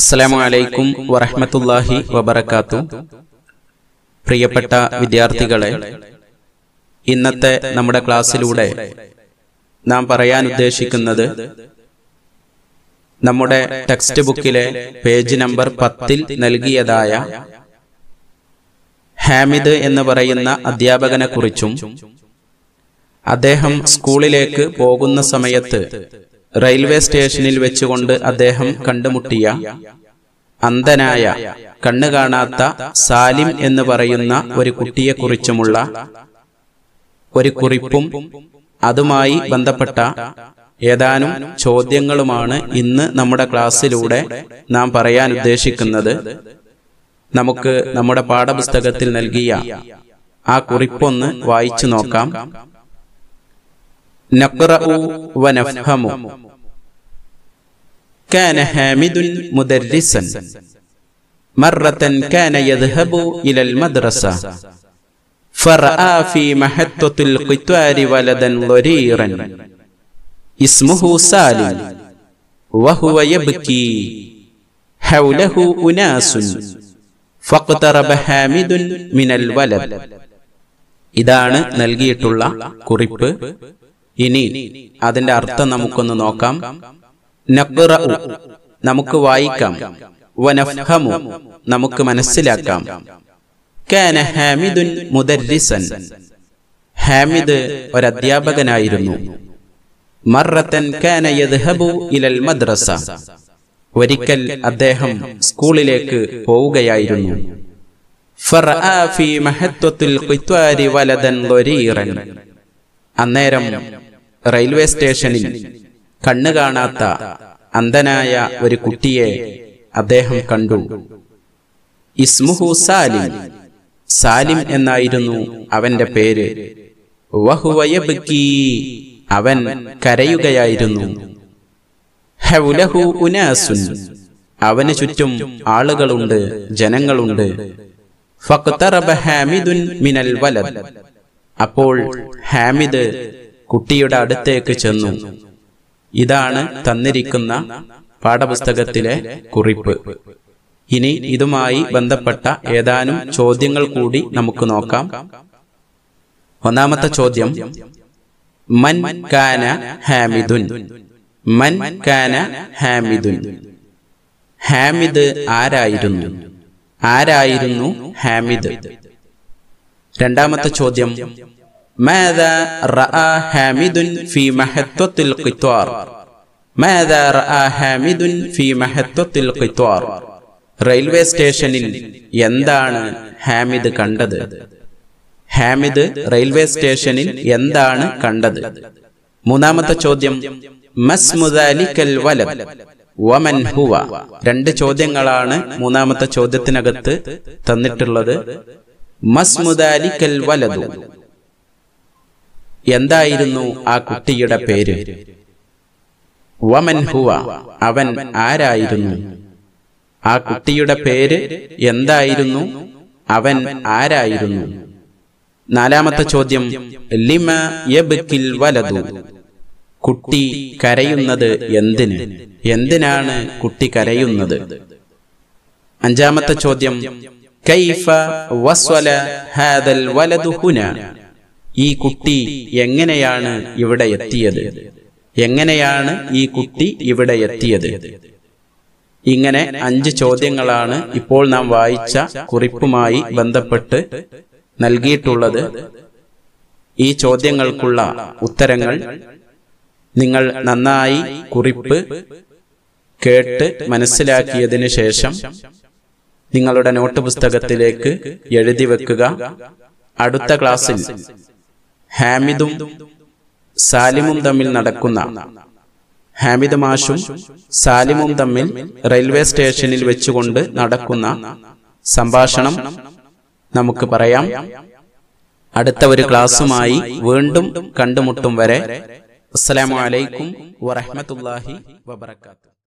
അസ്സലാമു അലൈക്കും വറഹമത്തല്ലാഹി വബർക്കാത്തു പ്രിയപ്പെട്ട വിദ്യാർത്ഥികളെ ഇന്നത്തെ നമ്മുടെ ക്ലാസ്സിലൂടെ നാം പറയാൻ ഉദ്ദേശിക്കുന്നത് നമ്മുടെ ടെക്സ്റ്റ് ബുക്കിലെ പേജ് നമ്പർ പത്തിൽ നൽകിയതായ ഹാമിദ് എന്ന് പറയുന്ന അധ്യാപകനെ കുറിച്ചും അദ്ദേഹം സ്കൂളിലേക്ക് പോകുന്ന സമയത്ത് റെയിൽവേ സ്റ്റേഷനിൽ വെച്ചുകൊണ്ട് അദ്ദേഹം കണ്ടുമുട്ടിയ അന്ധനായ കണ്ണു കാണാത്ത സാലിം എന്ന് പറയുന്ന ഒരു കുട്ടിയെക്കുറിച്ചുമുള്ള ഒരു കുറിപ്പും അതുമായി ബന്ധപ്പെട്ട ഏതാനും ചോദ്യങ്ങളുമാണ് ഇന്ന് നമ്മുടെ ക്ലാസ്സിലൂടെ നാം പറയാൻ ഉദ്ദേശിക്കുന്നത് നമുക്ക് നമ്മുടെ പാഠപുസ്തകത്തിൽ നൽകിയ ആ കുറിപ്പൊന്ന് വായിച്ചു നോക്കാം نقرأ ونفهم كان حامد مدرسا مرة كان يذهب إلى المدرسة فرأى في محطة القطار ولدا ضريرا اسمه سالم وهو يبكي حوله أناس فاقترب حامد من الولد إذا نلقيت الله كريب ഇനി അതിന്റെ അർത്ഥം നമുക്കൊന്ന് നോക്കാം നമുക്ക് വായിക്കാം വനഫ്ഹമു നമുക്ക് മനസ്സിലാക്കാം കാന ഹാമിദുൻ ഹാമിദ് ഒരധ്യാപകനായിരുന്നു മറത്തൻ കാന യദ്ഹബു ഇലൽ മദ്രസ ഒരിക്കൽ അദ്ദേഹം സ്കൂളിലേക്ക് പോവുകയായിരുന്നു അന്നേരം റെയിൽവേ സ്റ്റേഷനിൽ കണ്ണു കാണാത്ത അന്ധനായ ഒരു കുട്ടിയെ അദ്ദേഹം കണ്ടു ഇസ്മുഹു സാലിം സാലിം എന്നായിരുന്നു അവന്റെ പേര് അവൻ കരയുകയായിരുന്നു അവന് ചുറ്റും ആളുകളുണ്ട് ജനങ്ങളുണ്ട് മിനൽ അപ്പോൾ ഹാമിദ് കുട്ടിയുടെ അടുത്തേക്ക് ചെന്നു ഇതാണ് തന്നിരിക്കുന്ന പാഠപുസ്തകത്തിലെ കുറിപ്പ് ഇനി ഇതുമായി ബന്ധപ്പെട്ട ഏതാനും ചോദ്യങ്ങൾ കൂടി നമുക്ക് നോക്കാം ഒന്നാമത്തെ ചോദ്യം മൻ കാന ഹാമിദുൻ മൻ കാന ഹാമിദുൻ ഹാമിദ് ആരായിരുന്നു ആരായിരുന്നു ഹാമിദ് രണ്ടാമത്തെ ചോദ്യം ماذا رأى حامد في محطة القطار ماذا رأى حامد في محطة القطار റെയിൽവേ സ്റ്റേഷനിൽ എന്താണ് ഹാമിദ് കണ്ടത് ഹാമിദ് റെയിൽവേ സ്റ്റേഷനിൽ എന്താണ് കണ്ടത് മൂന്നാമത്തെ ചോദ്യം മസ്മുദാലിക്കൽ വലം വമൻ ഹുവ രണ്ട് ചോദ്യങ്ങളാണ് മൂന്നാമത്തെ ചോദ്യത്തിനകത്ത് തന്നിട്ടുള്ളത് മസ്മുദാലിക്കൽ വലതു എന്തായിരുന്നു ആ കുട്ടിയുടെ പേര് വമൻ ഹുവ അവൻ ആരായിരുന്നു ആ കുട്ടിയുടെ പേര് എന്തായിരുന്നു അവൻ ആരായിരുന്നു നാലാമത്തെ ചോദ്യം ലിമ യബ്കിൽ വലതു കുട്ടി കരയുന്നത് എന്തിന് എന്തിനാണ് കുട്ടി കരയുന്നത് അഞ്ചാമത്തെ ചോദ്യം കൈഫ വസ്വല ഹാദൽ വലതു ഹുന ഈ കുട്ടി എങ്ങനെയാണ് ഇവിടെ എത്തിയത് എങ്ങനെയാണ് ഈ കുട്ടി ഇവിടെ എത്തിയത് ഇങ്ങനെ അഞ്ച് ചോദ്യങ്ങളാണ് ഇപ്പോൾ നാം വായിച്ച കുറിപ്പുമായി ബന്ധപ്പെട്ട് നൽകിയിട്ടുള്ളത് ഈ ചോദ്യങ്ങൾക്കുള്ള ഉത്തരങ്ങൾ നിങ്ങൾ നന്നായി കുറിപ്പ് കേട്ട് മനസ്സിലാക്കിയതിന് ശേഷം നിങ്ങളുടെ നോട്ട് പുസ്തകത്തിലേക്ക് എഴുതി വെക്കുക അടുത്ത ക്ലാസ്സിൽ ഹാമിദും സാലിമും തമ്മിൽ നടക്കുന്ന ഹാമിദ് മാഷും സാലിമും തമ്മിൽ റെയിൽവേ സ്റ്റേഷനിൽ വെച്ചുകൊണ്ട് നടക്കുന്ന സംഭാഷണം നമുക്ക് പറയാം അടുത്ത ഒരു ക്ലാസ്സുമായി വീണ്ടും കണ്ടുമുട്ടും വരെ അസ്സലാമലൈക്കും വറഹമത്തല്ലാഹി വാത്തു